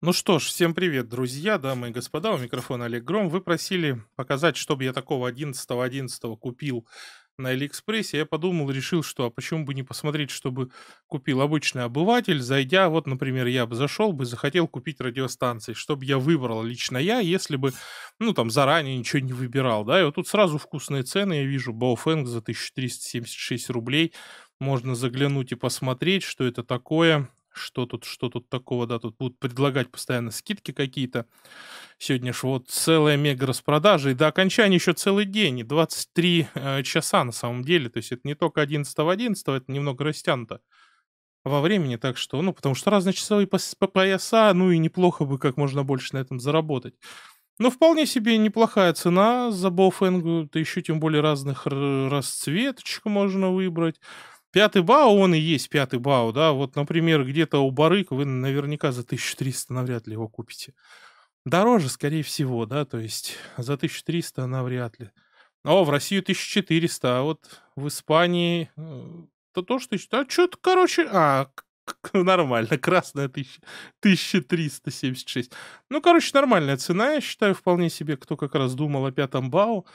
Ну что ж, всем привет, друзья, дамы и господа. У микрофона Олег Гром. Вы просили показать, чтобы я такого 11-11 купил на Алиэкспрессе. Я подумал, решил, что а почему бы не посмотреть, чтобы купил обычный обыватель, зайдя, вот, например, я бы зашел бы, захотел купить радиостанции, чтобы я выбрал лично я, если бы, ну, там, заранее ничего не выбирал, да, и вот тут сразу вкусные цены, я вижу, Баофэнг за 1376 рублей, можно заглянуть и посмотреть, что это такое, что тут, что тут такого, да, тут будут предлагать постоянно скидки какие-то. Сегодня же вот целая мега распродажа, и до окончания еще целый день, и 23 э, часа на самом деле, то есть это не только 11 в 11, это немного растянуто во времени, так что, ну, потому что разные часовые пояса, ну и неплохо бы как можно больше на этом заработать. Но вполне себе неплохая цена за Бофенгу, то еще тем более разных расцветочек можно выбрать. Пятый бау, он и есть пятый бау, да. Вот, например, где-то у барык вы наверняка за 1300 навряд ли его купите. Дороже, скорее всего, да, то есть за 1300 навряд ли. О, а в Россию 1400, а вот в Испании... Э, то то, что... А что-то, короче... А, нормально, красная 1376. Ну, короче, нормальная цена, я считаю, вполне себе, кто как раз думал о пятом бау.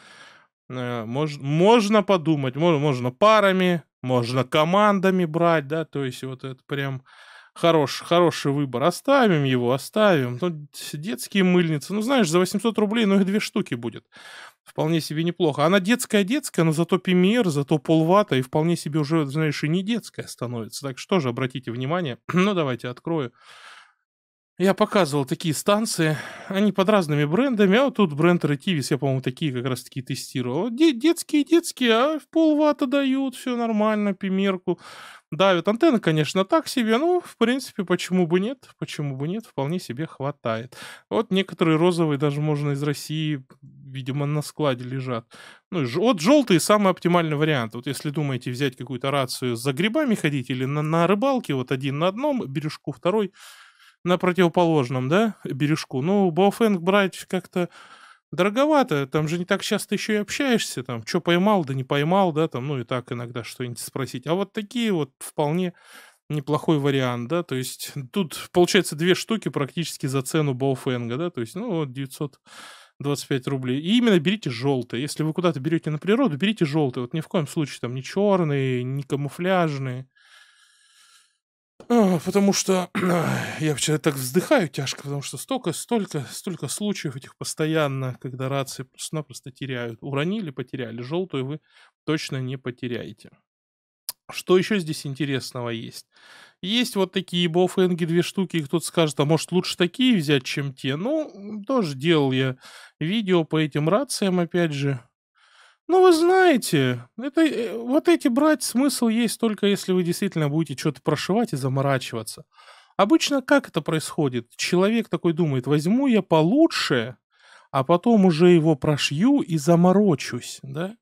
Э, мож, можно подумать, можно, можно парами, можно командами брать, да, то есть вот это прям хорош, хороший выбор. Оставим его, оставим. Ну, детские мыльницы, ну, знаешь, за 800 рублей, ну, их две штуки будет. Вполне себе неплохо. Она детская-детская, но зато PMR, зато полвата, и вполне себе уже, знаешь, и не детская становится. Так что же, обратите внимание. ну, давайте открою. Я показывал такие станции, они под разными брендами, а вот тут бренд Ретивис, я, по-моему, такие как раз таки тестировал. Детские-детские, а в полвата дают, все нормально, примерку давят. Антенна, конечно, так себе, но в принципе, почему бы нет, почему бы нет, вполне себе хватает. Вот некоторые розовые даже можно из России, видимо, на складе лежат. Ну, вот желтые самый оптимальный вариант. Вот если думаете взять какую-то рацию за грибами ходить или на, на рыбалке, вот один на одном бережку, второй на противоположном, да, бережку. Ну, Баофэнг брать как-то дороговато, там же не так часто еще и общаешься, там, что поймал, да не поймал, да, там, ну и так иногда что-нибудь спросить. А вот такие вот вполне неплохой вариант, да, то есть тут получается две штуки практически за цену Баофэнга, да, то есть, ну, вот 925 рублей. И именно берите желтые. Если вы куда-то берете на природу, берите желтые. Вот ни в коем случае там не черные, не камуфляжные. А, потому что я вчера так вздыхаю тяжко, потому что столько, столько, столько случаев этих постоянно, когда рации просто-напросто теряют. Уронили, потеряли. Желтую вы точно не потеряете. Что еще здесь интересного есть? Есть вот такие бофэнги, две штуки, кто-то скажет, а может лучше такие взять, чем те? Ну, тоже делал я видео по этим рациям, опять же, ну, вы знаете, это, э, вот эти брать смысл есть только если вы действительно будете что-то прошивать и заморачиваться. Обычно как это происходит? Человек такой думает, возьму я получше, а потом уже его прошью и заморочусь, да?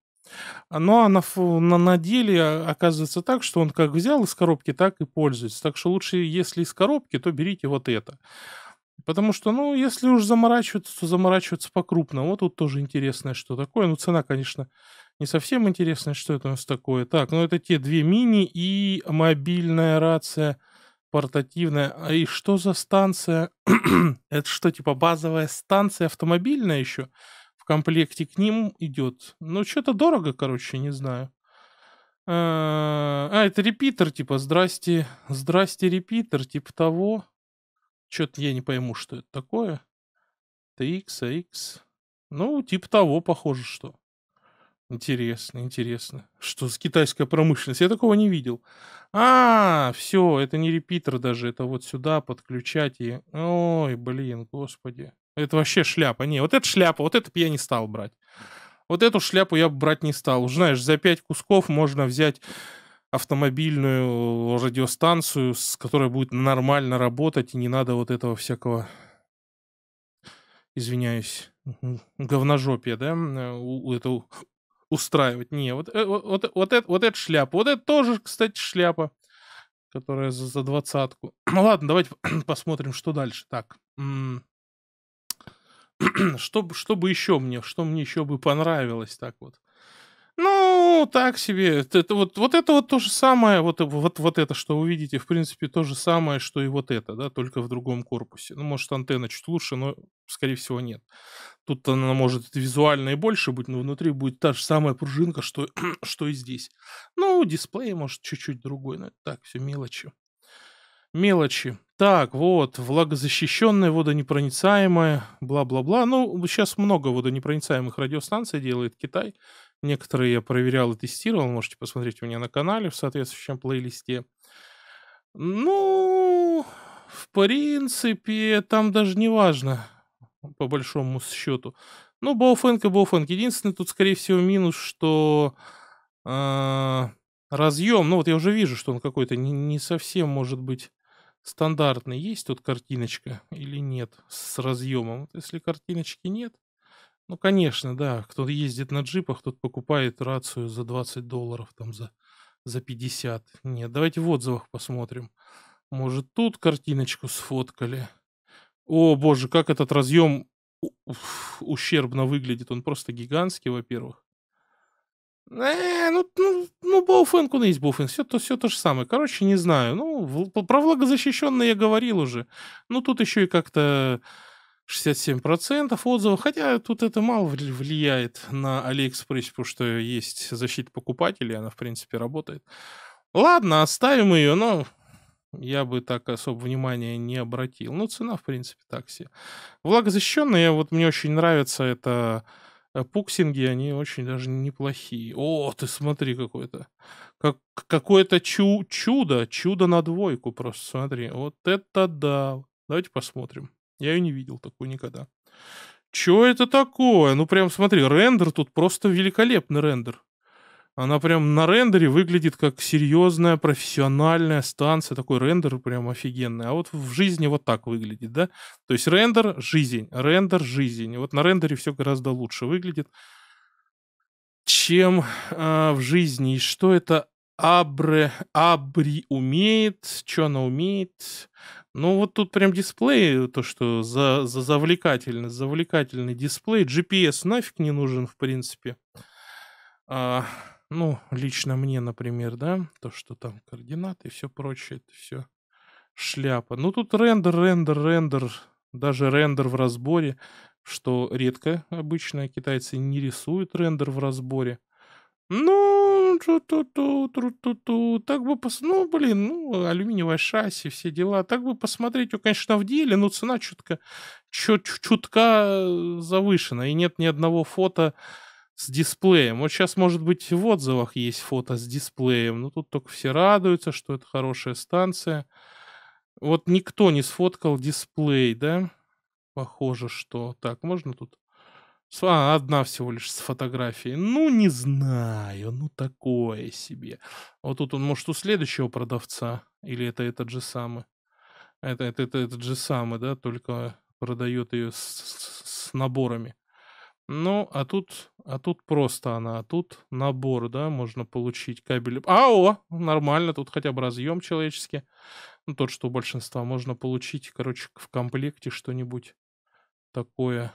Но ну, а на, на, на деле а, оказывается так, что он как взял из коробки, так и пользуется. Так что лучше, если из коробки, то берите вот это. Потому что, ну, если уж заморачиваться, то заморачиваться по-крупному. Вот тут тоже интересное, что такое. Ну, цена, конечно, не совсем интересная, что это у нас такое. Так, ну, это те две мини и мобильная рация портативная. А и что за станция? это что, типа базовая станция автомобильная еще? В комплекте к ним идет. Ну, что-то дорого, короче, не знаю. А, а, это репитер, типа, здрасте, здрасте, репитер, типа того. Что-то я не пойму, что это такое. TX, AX. А ну, типа того, похоже, что. Интересно, интересно. Что за китайская промышленность? Я такого не видел. А, все, это не репитер даже, это вот сюда подключать и... Ой, блин, господи. Это вообще шляпа. Не, вот эта шляпа, вот это я не стал брать. Вот эту шляпу я бы брать не стал. знаешь, за пять кусков можно взять автомобильную радиостанцию, с которой будет нормально работать, и не надо вот этого всякого, извиняюсь, говножопия, да, э, у, это устраивать. Не, вот, э, вот, вот, вот, это, вот это шляпа. Вот это тоже, кстати, шляпа, которая за, за двадцатку. Ну ладно, давайте посмотрим, что дальше. Так, что, что бы еще мне, что мне еще бы понравилось так вот. Ну, так себе. Это, вот, вот это вот то же самое, вот, вот, вот это, что вы видите, в принципе, то же самое, что и вот это, да, только в другом корпусе. Ну, может, антенна чуть лучше, но, скорее всего, нет. Тут она может визуально и больше быть, но внутри будет та же самая пружинка, что, что и здесь. Ну, дисплей, может, чуть-чуть другой, но так, все мелочи. Мелочи. Так, вот, влагозащищенная, водонепроницаемая, бла-бла-бла. Ну, сейчас много водонепроницаемых радиостанций делает Китай. Некоторые я проверял и тестировал, можете посмотреть у меня на канале в соответствующем плейлисте. Ну, в принципе, там даже не важно, по большому счету. Ну, Боуфэнк и Боуфэнк. Единственный тут, скорее всего, минус, что э, разъем, ну вот я уже вижу, что он какой-то не, не совсем, может быть, стандартный. Есть тут картиночка или нет с разъемом? Вот если картиночки нет, ну, конечно, да. Кто ездит на джипах, тот покупает рацию за 20 долларов, там за, за 50. Нет, давайте в отзывах посмотрим. Может, тут картиночку сфоткали? О, боже, как этот разъем ущербно выглядит. Он просто гигантский, во-первых. Э, ну, ну, ну, Боуфен, куда есть Боуфен? Все то, все то же самое. Короче, не знаю. Ну, в, про влагозащищенное я говорил уже. Ну, тут еще и как-то 67% отзывов, хотя тут это мало влияет на AliExpress, потому что есть защита покупателей, она, в принципе, работает. Ладно, оставим ее, но я бы так особо внимания не обратил. Ну, цена, в принципе, такси. Влагозащищенные, вот мне очень нравятся, это э, пуксинги, они очень даже неплохие. О, ты смотри какой-то. Как, какое-то чу чудо, чудо на двойку просто, смотри. Вот это да. Давайте посмотрим. Я ее не видел такой никогда. Че это такое? Ну прям смотри, рендер тут просто великолепный рендер. Она прям на рендере выглядит как серьезная профессиональная станция. Такой рендер прям офигенный. А вот в жизни вот так выглядит, да? То есть рендер — жизнь, рендер — жизнь. Вот на рендере все гораздо лучше выглядит, чем э, в жизни. И что это Абре, Абри умеет, что она умеет. Ну, вот тут прям дисплей, то, что за, за завлекательный, завлекательный дисплей. GPS нафиг не нужен, в принципе. А, ну, лично мне, например, да, то, что там координаты и все прочее, это все шляпа. Ну, тут рендер, рендер, рендер, даже рендер в разборе, что редко обычно китайцы не рисуют рендер в разборе. Ну, тру-ту-ту, так бы пос... Ну, блин, ну, алюминиевое шасси, все дела. Так бы посмотреть, ну, конечно, в деле, но цена чутка, чут, чутка э, завышена. И нет ни одного фото с дисплеем. Вот сейчас, может быть, в отзывах есть фото с дисплеем, но тут только все радуются, что это хорошая станция. Вот никто не сфоткал дисплей, да? Похоже, что... Так, можно тут а, одна всего лишь с фотографией. Ну, не знаю, ну такое себе. Вот тут он, может, у следующего продавца, или это этот же самый. Это, это, это этот же самый, да, только продает ее с, с, с наборами. Ну, а тут, а тут просто она, а тут набор, да, можно получить кабель. А, о, нормально, тут хотя бы разъем человеческий. Ну, тот, что у большинства можно получить, короче, в комплекте что-нибудь такое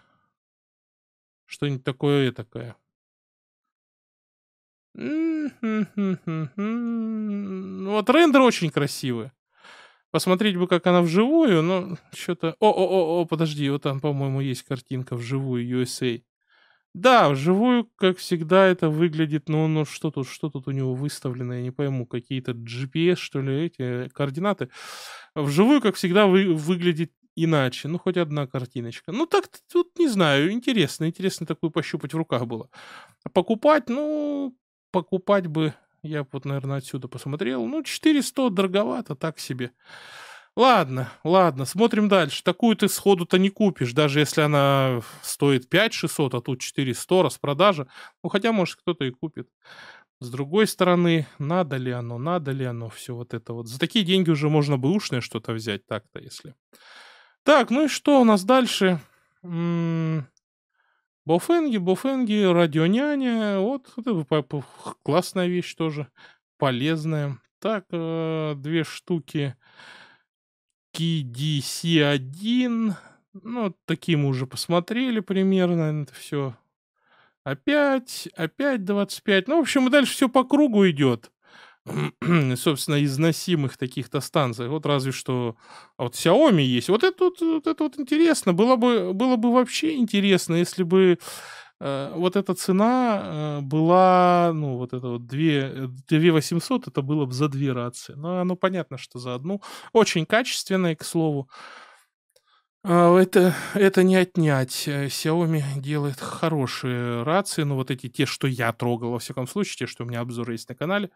что-нибудь такое и такое. Хм, хм, хм, ну, вот рендер очень красивый. Посмотреть бы, как она вживую, но что-то... О-о-о, подожди, вот там, по-моему, есть картинка вживую USA. Да, вживую, как всегда, это выглядит, Но ну, ну что тут, что тут у него выставлено, я не пойму, какие-то GPS, что ли, эти э, координаты. Вживую, как всегда, вы, выглядит иначе, ну, хоть одна картиночка. Ну, так тут, не знаю, интересно, интересно такую пощупать в руках было. А покупать, ну, покупать бы, я вот, наверное, отсюда посмотрел, ну, 400 дороговато, так себе. Ладно, ладно, смотрим дальше. Такую ты сходу-то не купишь, даже если она стоит 5600, а тут 400, распродажа. Ну, хотя, может, кто-то и купит. С другой стороны, надо ли оно, надо ли оно, все вот это вот. За такие деньги уже можно бы ушное что-то взять так-то, если... Так, ну и что у нас дальше? М-м- Бофенги, Бофенги, Радионяня. Вот это классная вещь тоже, полезная. Так, э, две штуки. KDC1. Ну, такие мы уже посмотрели примерно. Это все Опять, опять 25. Ну, в общем, и дальше все по кругу идет. собственно, износимых таких-то станций. Вот разве что а вот Xiaomi есть. Вот это вот, вот, это вот интересно. Было бы, было бы вообще интересно, если бы э, вот эта цена э, была, ну, вот это вот 2, 2 800, это было бы за две рации. Но ну, оно понятно, что за одну. Очень качественная, к слову. А, это, это не отнять. Э, Xiaomi делает хорошие рации, но ну, вот эти, те, что я трогал, во всяком случае, те, что у меня обзоры есть на канале,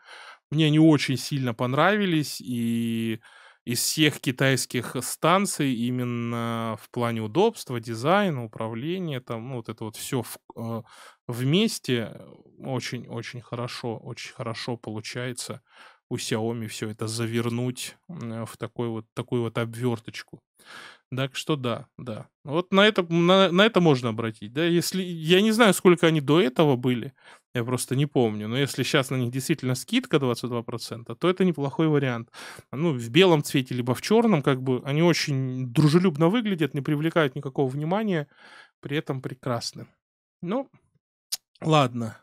мне они очень сильно понравились, и из всех китайских станций именно в плане удобства, дизайна, управления, там, ну, вот это вот все в, э, вместе очень-очень э, хорошо, очень хорошо получается у Xiaomi все это завернуть в такой вот, такую вот обверточку. Так что да, да. Вот на это, на, на это можно обратить. Да? Если, я не знаю, сколько они до этого были, я просто не помню. Но если сейчас на них действительно скидка 22%, то это неплохой вариант. Ну, в белом цвете, либо в черном, как бы они очень дружелюбно выглядят, не привлекают никакого внимания, при этом прекрасны. Ну, ладно.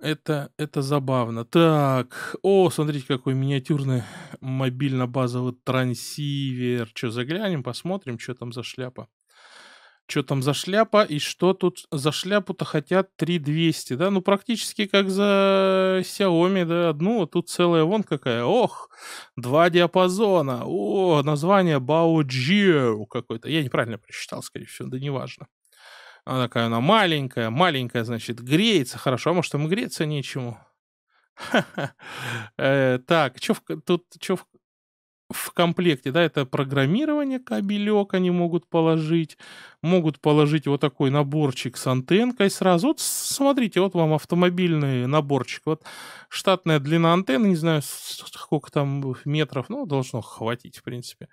Это, это забавно. Так, о, смотрите, какой миниатюрный мобильно-базовый трансивер. Что, заглянем, посмотрим, что там за шляпа. Что там за шляпа и что тут за шляпу-то хотят 3200, да? Ну, практически как за Xiaomi, да, одну, а тут целая вон какая. Ох, два диапазона. О, название Bao какой то Я неправильно прочитал, скорее всего, да неважно. Она такая, она маленькая, маленькая, значит, греется. Хорошо, а может, там греться нечему? Э, так, что тут, что в в комплекте, да, это программирование кабелек они могут положить, могут положить вот такой наборчик с антенкой сразу. Вот смотрите, вот вам автомобильный наборчик, вот штатная длина антенны, не знаю, сколько там метров, ну, должно хватить, в принципе.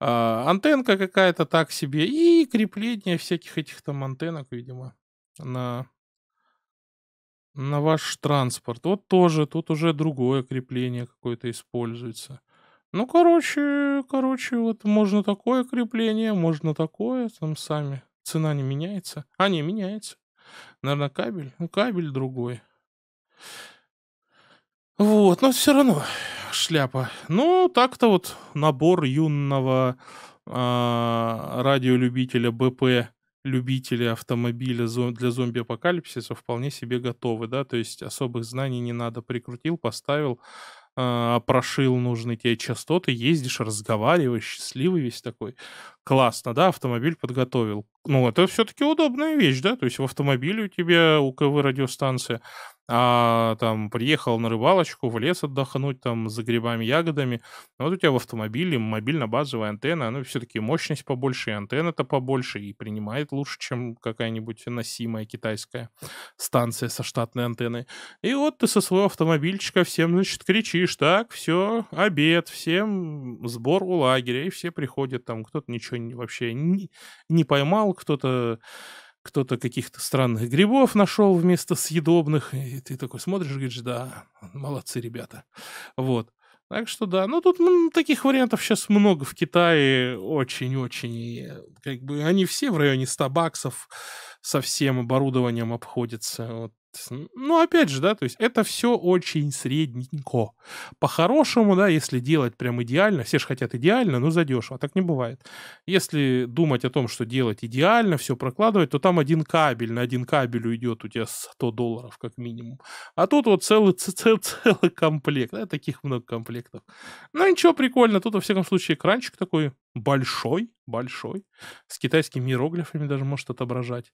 А, антенка какая-то так себе и крепление всяких этих там антенок, видимо, на на ваш транспорт. Вот тоже, тут уже другое крепление какое-то используется. Ну, короче, короче, вот можно такое крепление, можно такое, там сами. Цена не меняется. А, не, меняется. Наверное, кабель. Ну, кабель другой. Вот, но все равно шляпа. Ну, так-то вот набор юного э, радиолюбителя БП любителя автомобиля для зомби-апокалипсиса вполне себе готовы, да, то есть особых знаний не надо. Прикрутил, поставил, э, прошил нужные тебе частоты, ездишь, разговариваешь, счастливый весь такой. Классно, да, автомобиль подготовил. Ну, это все-таки удобная вещь, да, то есть в автомобиле у тебя УКВ-радиостанция, а, там приехал на рыбалочку, в лес отдохнуть, там за грибами, ягодами. А вот у тебя в автомобиле мобильно-базовая антенна, ну все-таки мощность побольше, и антенна-то побольше, и принимает лучше, чем какая-нибудь носимая китайская станция со штатной антенной. И вот ты со своего автомобильчика всем, значит, кричишь, так, все, обед, всем сбор у лагеря, и все приходят там, кто-то ничего не, вообще не, не поймал, кто-то кто-то каких-то странных грибов нашел вместо съедобных, и ты такой смотришь, и говоришь, да, молодцы ребята, вот. Так что да, ну тут ну, таких вариантов сейчас много в Китае, очень-очень, э, как бы они все в районе 100 баксов со всем оборудованием обходятся, вот ну, опять же, да, то есть это все очень средненько. По-хорошему, да, если делать прям идеально, все же хотят идеально, но задешево, так не бывает. Если думать о том, что делать идеально, все прокладывать, то там один кабель, на один кабель уйдет у тебя 100 долларов как минимум. А тут вот целый, целый, целый комплект, да, таких много комплектов. Ну, ничего, прикольно, тут, во всяком случае, экранчик такой большой, большой, с китайскими иероглифами даже может отображать.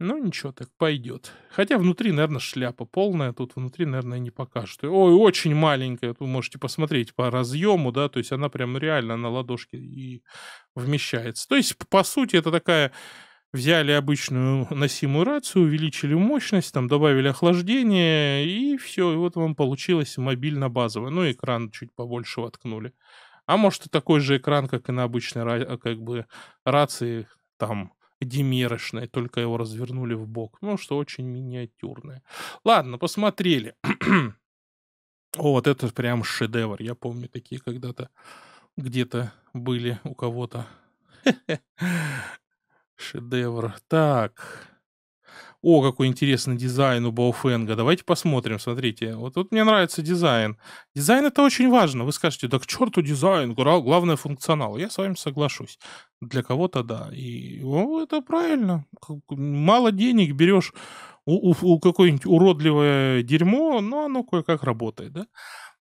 Ну, ничего, так пойдет. Хотя внутри, наверное, шляпа полная, тут внутри, наверное, не покажут. Ой, очень маленькая, вы можете посмотреть по разъему, да, то есть она прям реально на ладошке и вмещается. То есть, по сути, это такая взяли обычную носимую рацию, увеличили мощность, там добавили охлаждение, и все, и вот вам получилось мобильно-базовое. Ну, экран чуть побольше воткнули. А может, и такой же экран, как и на обычной как бы, рации, там демерочное, только его развернули в бок. Ну, что очень миниатюрное. Ладно, посмотрели. О, вот это прям шедевр. Я помню, такие когда-то где-то были у кого-то. Шедевр. Так. О, какой интересный дизайн у Бауфенга. Давайте посмотрим, смотрите. Вот тут мне нравится дизайн. Дизайн это очень важно. Вы скажете, да к черту дизайн, главное функционал. Я с вами соглашусь. Для кого-то да. И ну, это правильно. Мало денег берешь у, у, у какое-нибудь уродливое дерьмо, но оно кое-как работает, да?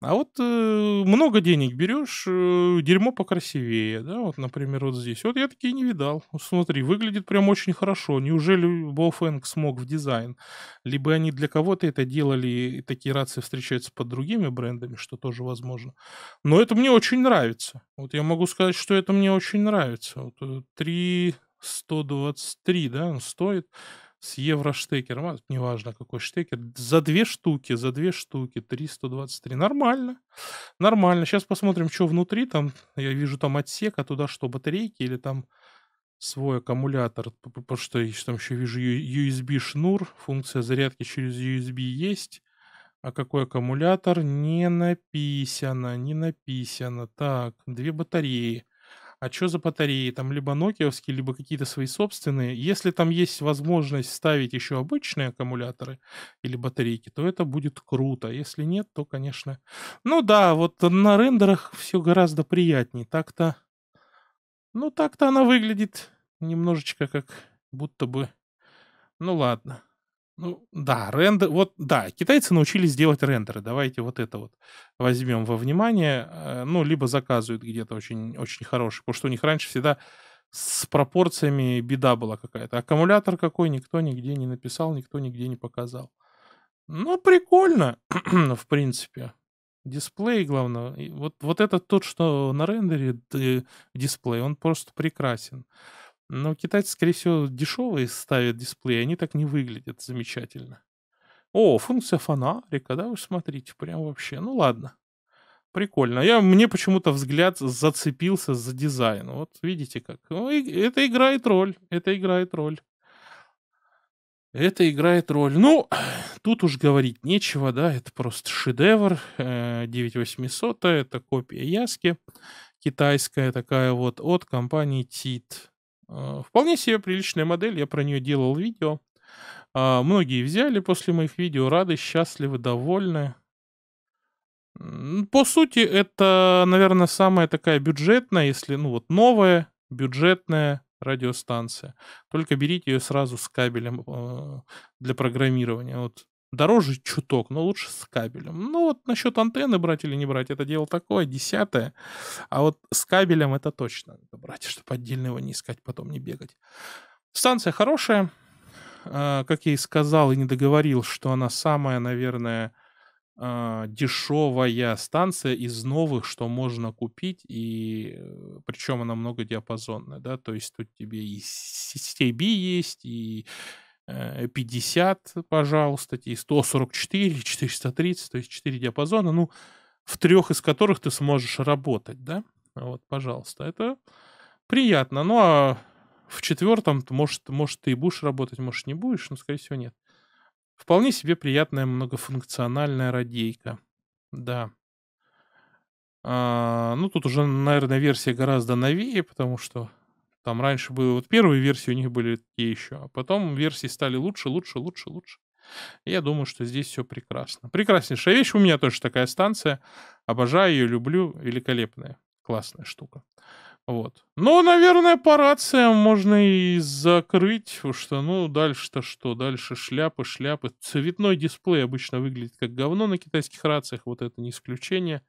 А вот э, много денег берешь, э, дерьмо покрасивее, да, вот, например, вот здесь. Вот я такие не видал. Вот смотри, выглядит прям очень хорошо. Неужели Бофэнг смог в дизайн? Либо они для кого-то это делали, и такие рации встречаются под другими брендами, что тоже возможно. Но это мне очень нравится. Вот я могу сказать, что это мне очень нравится. Вот 3 э, 123, да, он стоит с евроштекером, а, неважно какой штекер, за две штуки, за две штуки, 323, нормально, нормально, сейчас посмотрим, что внутри, там, я вижу там отсека, туда что, батарейки или там свой аккумулятор, потому что я там еще вижу USB шнур, функция зарядки через USB есть, а какой аккумулятор не написано, не написано, так, две батареи, а что за батареи, там либо нокиевские, либо какие-то свои собственные. Если там есть возможность ставить еще обычные аккумуляторы или батарейки, то это будет круто. Если нет, то, конечно... Ну да, вот на рендерах все гораздо приятнее. Так-то... Ну так-то она выглядит немножечко как будто бы... Ну ладно. Ну, да, рендер, вот, да, китайцы научились делать рендеры, давайте вот это вот возьмем во внимание, э, ну, либо заказывают где-то очень, очень хороший, потому что у них раньше всегда с пропорциями беда была какая-то. Аккумулятор какой никто нигде не написал, никто нигде не показал. Ну, прикольно, в принципе. Дисплей, главное. Вот, вот это тот, что на рендере дисплей, он просто прекрасен. Но китайцы, скорее всего, дешевые ставят дисплей, они так не выглядят замечательно. О, функция фонарика, да, вы смотрите, прям вообще, ну ладно. Прикольно. Я, мне почему-то взгляд зацепился за дизайн. Вот видите как. Ну, и, это играет роль. Это играет роль. Это играет роль. Ну, тут уж говорить нечего, да, это просто шедевр. 9800, э, это копия Яски китайская такая вот от компании TIT. А, вполне себе приличная модель, я про нее делал видео. А, многие взяли после моих видео, рады, счастливы, довольны. По сути, это, наверное, самая такая бюджетная, если, ну вот, новая бюджетная радиостанция. Только берите ее сразу с кабелем а, для программирования. Вот Дороже чуток, но лучше с кабелем. Ну вот насчет антенны брать или не брать, это дело такое, десятое. А вот с кабелем это точно надо брать, чтобы отдельно его не искать, потом не бегать. Станция хорошая. А, как я и сказал и не договорил, что она самая, наверное, а, дешевая станция из новых, что можно купить, и э, причем она многодиапазонная, да, то есть тут тебе и CB есть, и 50, э, пожалуйста, и 144, 430, то есть 4 диапазона, ну, в трех из которых ты сможешь работать, да? Вот, пожалуйста, это приятно. Ну, а в четвертом, может, может, ты и будешь работать, может, не будешь, но, скорее всего, нет. Вполне себе приятная многофункциональная радейка. Да. А, ну, тут уже, наверное, версия гораздо новее, потому что там раньше были вот первые версии у них были такие еще, а потом версии стали лучше, лучше, лучше, лучше. я думаю, что здесь все прекрасно. Прекраснейшая вещь. У меня тоже такая станция. Обожаю ее, люблю. Великолепная. Классная штука. Вот. Ну, наверное, по рациям можно и закрыть, потому что, ну, дальше-то что? Дальше шляпы, шляпы. Цветной дисплей обычно выглядит как говно на китайских рациях, вот это не исключение.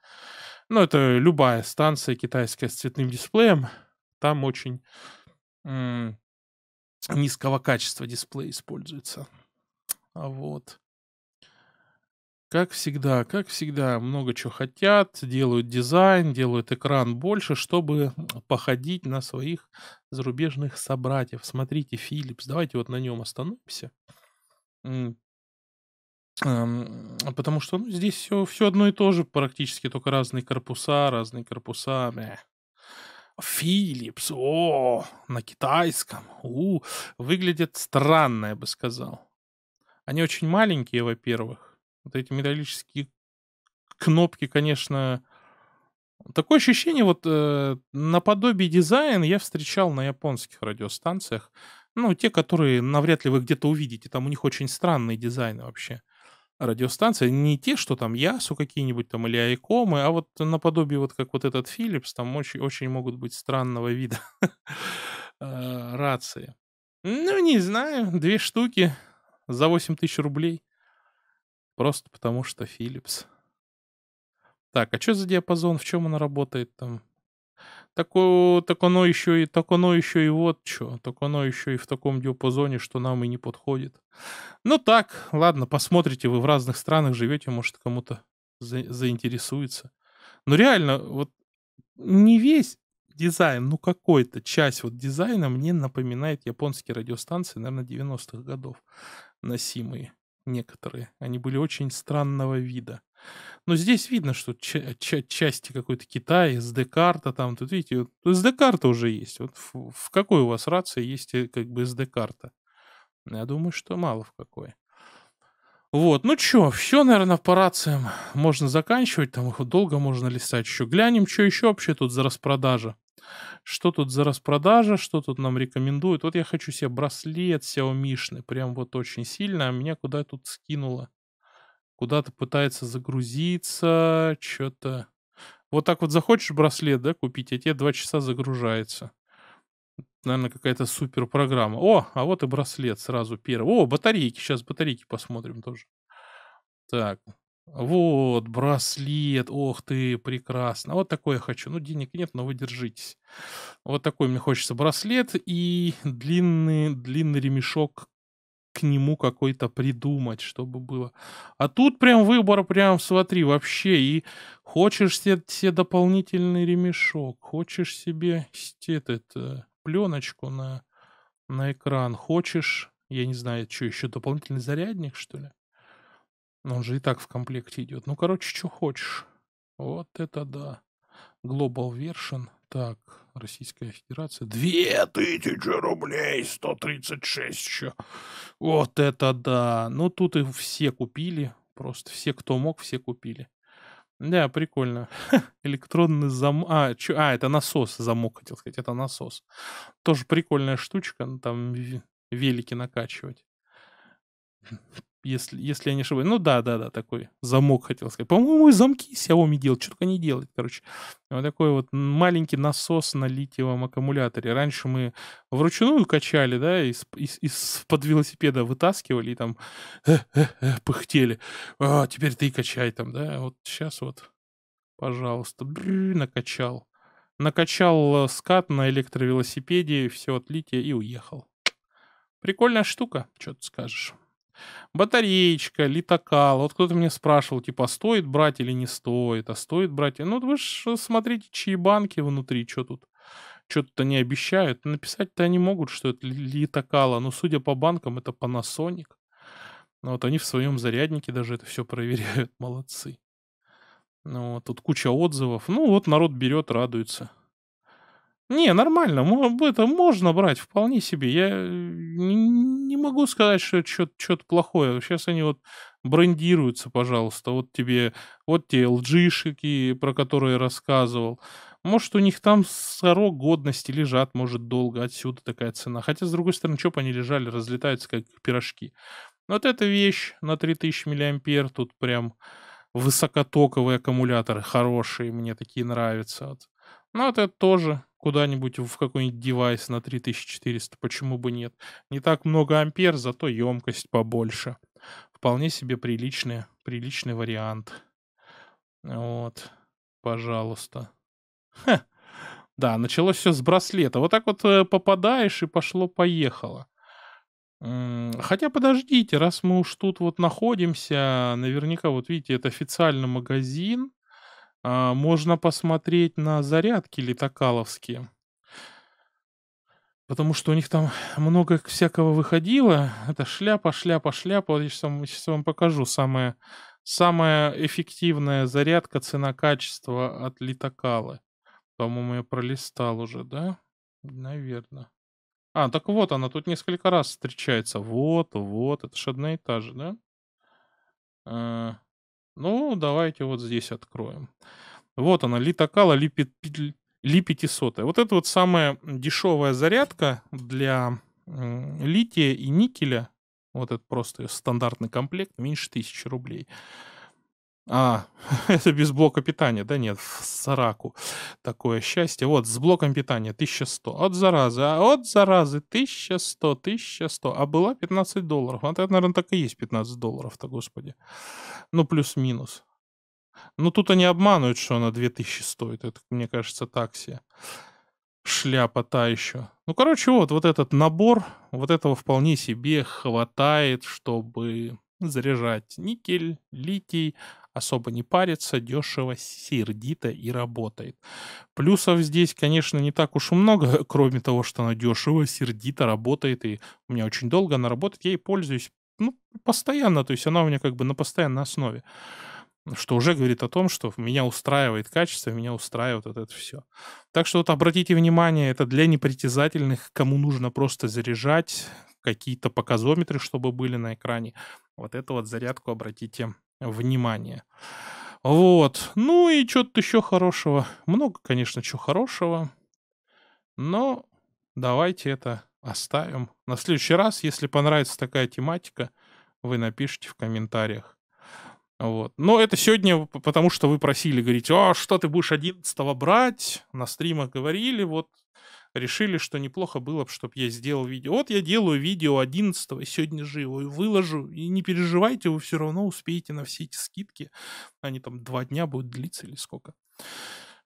Но это любая станция китайская с цветным дисплеем там очень низкого качества дисплей используется. А вот. Как всегда, как всегда, много чего хотят, делают дизайн, делают экран больше, чтобы походить на своих зарубежных собратьев. Смотрите, Philips, давайте вот на нем остановимся. Потому что ну, здесь все, все одно и то же практически, только разные корпуса, разные корпуса. Мя. Philips, о, на китайском, у, выглядит странно, я бы сказал. Они очень маленькие, во-первых. Вот эти металлические кнопки, конечно, Такое ощущение, вот э, наподобие дизайн я встречал на японских радиостанциях. Ну, те, которые навряд ли вы где-то увидите. Там у них очень странный дизайн вообще радиостанции, не те, что там Ясу какие-нибудь там или Айкомы, а вот наподобие вот как вот этот Philips, там очень, очень могут быть странного вида э, рации. Ну, не знаю, две штуки за 8 тысяч рублей. Просто потому что Philips. Так, а что за диапазон, в чем она работает там? Так, так оно еще и так оно еще и вот что, так оно еще и в таком диапазоне, что нам и не подходит. Ну так, ладно, посмотрите, вы в разных странах живете, может кому-то за, заинтересуется. Но реально, вот не весь дизайн, ну какой-то часть вот дизайна мне напоминает японские радиостанции, наверное, 90-х годов носимые некоторые. Они были очень странного вида. Но здесь видно, что ча ча части какой-то Китая, SD-карта там, тут видите, SD-карта уже есть. Вот в, в какой у вас рации есть э, как бы SD-карта? Я думаю, что мало в какой. Вот, ну чё, все, наверное, по рациям можно заканчивать, там их долго можно листать еще. Глянем, что еще вообще тут за распродажа. Что тут за распродажа, что тут нам рекомендуют. Вот я хочу себе браслет Xiaomi, прям вот очень сильно, а меня куда тут скинуло куда-то пытается загрузиться, что-то... Вот так вот захочешь браслет, да, купить, а тебе два часа загружается. Наверное, какая-то супер программа. О, а вот и браслет сразу первый. О, батарейки, сейчас батарейки посмотрим тоже. Так, вот, браслет, ох ты, прекрасно. Вот такой я хочу. Ну, денег нет, но вы держитесь. Вот такой мне хочется браслет и длинный, длинный ремешок к нему какой-то придумать, чтобы было. А тут прям выбор, прям смотри, вообще. И хочешь себе, себе дополнительный ремешок, хочешь себе этот, э, пленочку на, на экран, хочешь, я не знаю, что еще, дополнительный зарядник, что ли? Он же и так в комплекте идет. Ну, короче, что хочешь. Вот это да. Global Version. Так, Российская Федерация. 2000 рублей, 136 еще. Вот это да. Ну, тут и все купили. Просто все, кто мог, все купили. Да, прикольно. Электронный замок. А, чё... а, это насос, замок, хотел сказать. Это насос. Тоже прикольная штучка. Ну, там велики накачивать если, если я не ошибаюсь. Ну да, да, да, такой замок хотел сказать. По-моему, замки Xiaomi делают, что только не делают, короче. Вот такой вот маленький насос на литиевом аккумуляторе. Раньше мы вручную качали, да, из, из, из под велосипеда вытаскивали и там пыхтели. А, теперь ты качай там, да. Вот сейчас вот, пожалуйста, бррр, накачал. Накачал э, скат на электровелосипеде, все от лития и уехал. Прикольная штука, что ты скажешь. Батареечка, литокал. Вот кто-то меня спрашивал, типа, а стоит брать или не стоит, а стоит брать. Ну, вы же смотрите, чьи банки внутри, что тут. Что-то они обещают. Написать-то они могут, что это литокала, но ну, судя по банкам, это Panasonic. Ну, вот они в своем заряднике даже это все проверяют. Молодцы. Ну, вот, тут куча отзывов. Ну, вот народ берет, радуется. Не, нормально, это можно брать вполне себе. Я э, не могу сказать, что это что-то плохое. Сейчас они вот брендируются, пожалуйста. Вот тебе, вот те LG-шики, про которые я рассказывал. Может, у них там срок годности лежат, может, долго, отсюда такая цена. Хотя, с другой стороны, что бы они лежали, разлетаются как пирожки. Но вот эта вещь на 3000 мА, тут прям высокотоковые аккумуляторы хорошие, мне такие нравятся. Вот. Ну, вот это тоже куда-нибудь в какой-нибудь девайс на 3400, почему бы нет. Не так много ампер, зато емкость побольше. Вполне себе приличный, приличный вариант. Вот, пожалуйста. Ха. Да, началось все с браслета. Вот так вот э, попадаешь и пошло-поехало. Хотя подождите, раз мы уж тут вот находимся, наверняка, вот видите, это официальный магазин. А, можно посмотреть на зарядки литокаловские. Потому что у них там много всякого выходило. Это шляпа, шляпа, шляпа. Я сейчас вам, сейчас вам покажу самое, самая эффективная зарядка цена-качество от литокалы. По-моему, я пролистал уже, да? Наверное. А, так вот она тут несколько раз встречается. Вот, вот. Это же одна и та же, да? А, ну, давайте вот здесь откроем. Вот она, литокала Ли, Ли 500. Вот это вот самая дешевая зарядка для лития и никеля. Вот это просто стандартный комплект, меньше тысячи рублей. А, это без блока питания. Да нет, в сараку. Такое счастье. Вот, с блоком питания 1100. От заразы, а от заразы 1100, 1100. А была 15 долларов. Вот а это, наверное, так и есть 15 долларов-то, господи. Ну, плюс-минус. Ну, тут они обманывают, что она 2000 стоит. Это, мне кажется, такси. Шляпа та еще. Ну, короче, вот, вот этот набор, вот этого вполне себе хватает, чтобы заряжать никель, литий, особо не парится, дешево, сердито и работает. Плюсов здесь, конечно, не так уж и много, кроме того, что она дешево, сердито работает, и у меня очень долго она работает, я ей пользуюсь ну, постоянно, то есть она у меня как бы на постоянной основе. Что уже говорит о том, что меня устраивает качество, меня устраивает вот это все. Так что вот обратите внимание, это для непритязательных, кому нужно просто заряжать какие-то показометры, чтобы были на экране. Вот эту вот зарядку обратите внимание. Вот. Ну и что-то еще хорошего. Много, конечно, чего хорошего. Но давайте это оставим. На следующий раз, если понравится такая тематика, вы напишите в комментариях. Вот. Но это сегодня, потому что вы просили, говорить, а что ты будешь 11 брать? На стримах говорили, вот решили, что неплохо было бы, чтобы я сделал видео. Вот я делаю видео 11 сегодня же его выложу. И не переживайте, вы все равно успеете на все эти скидки. Они там два дня будут длиться или сколько.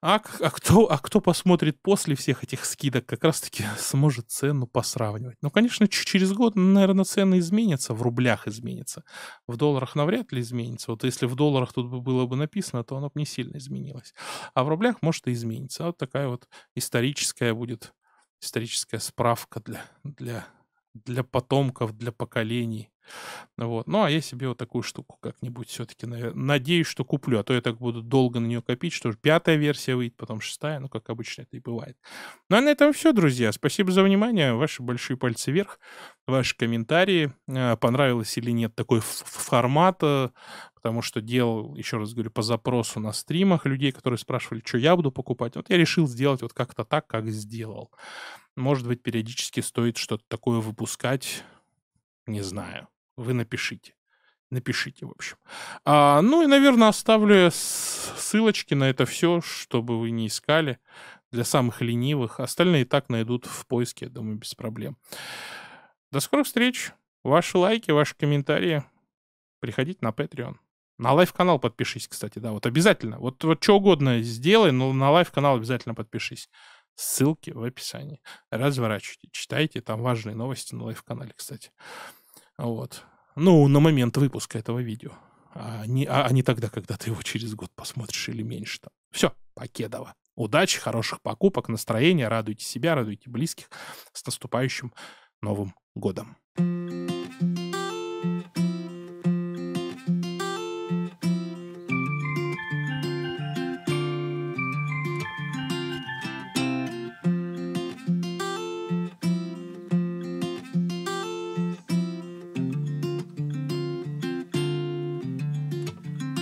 А, а, кто, а кто посмотрит после всех этих скидок, как раз-таки сможет цену посравнивать. Ну, конечно, через год, ну, наверное, цены изменятся, в рублях изменятся. В долларах навряд ли изменится. Вот если в долларах тут было бы написано, то оно бы не сильно изменилось. А в рублях, может, и изменится. Вот такая вот историческая будет историческая справка для, для для потомков, для поколений. Вот. Ну, а я себе вот такую штуку как-нибудь все-таки, надеюсь, что куплю, а то я так буду долго на нее копить, что пятая версия выйдет, потом шестая, ну, как обычно это и бывает. Ну, а на этом все, друзья. Спасибо за внимание, ваши большие пальцы вверх, ваши комментарии, а, понравилось или нет такой формат, э, потому что делал, еще раз говорю, по запросу на стримах людей, которые спрашивали, что я буду покупать. Вот я решил сделать вот как-то так, как сделал. Может быть, периодически стоит что-то такое выпускать. Не знаю. Вы напишите. Напишите, в общем. А, ну и, наверное, оставлю ссылочки на это все, чтобы вы не искали. Для самых ленивых. Остальные и так найдут в поиске, я думаю, без проблем. До скорых встреч. Ваши лайки, ваши комментарии. Приходите на Patreon. На лайв-канал подпишись, кстати, да, вот обязательно. Вот, вот что угодно сделай, но на лайв-канал обязательно подпишись. Ссылки в описании. Разворачивайте, читайте, там важные новости на лайв-канале, кстати. Вот. Ну, на момент выпуска этого видео. А не, а, а не тогда, когда ты его через год посмотришь или меньше там. Все, покедово. Удачи, хороших покупок, настроения, радуйте себя, радуйте близких. С наступающим Новым годом! thank you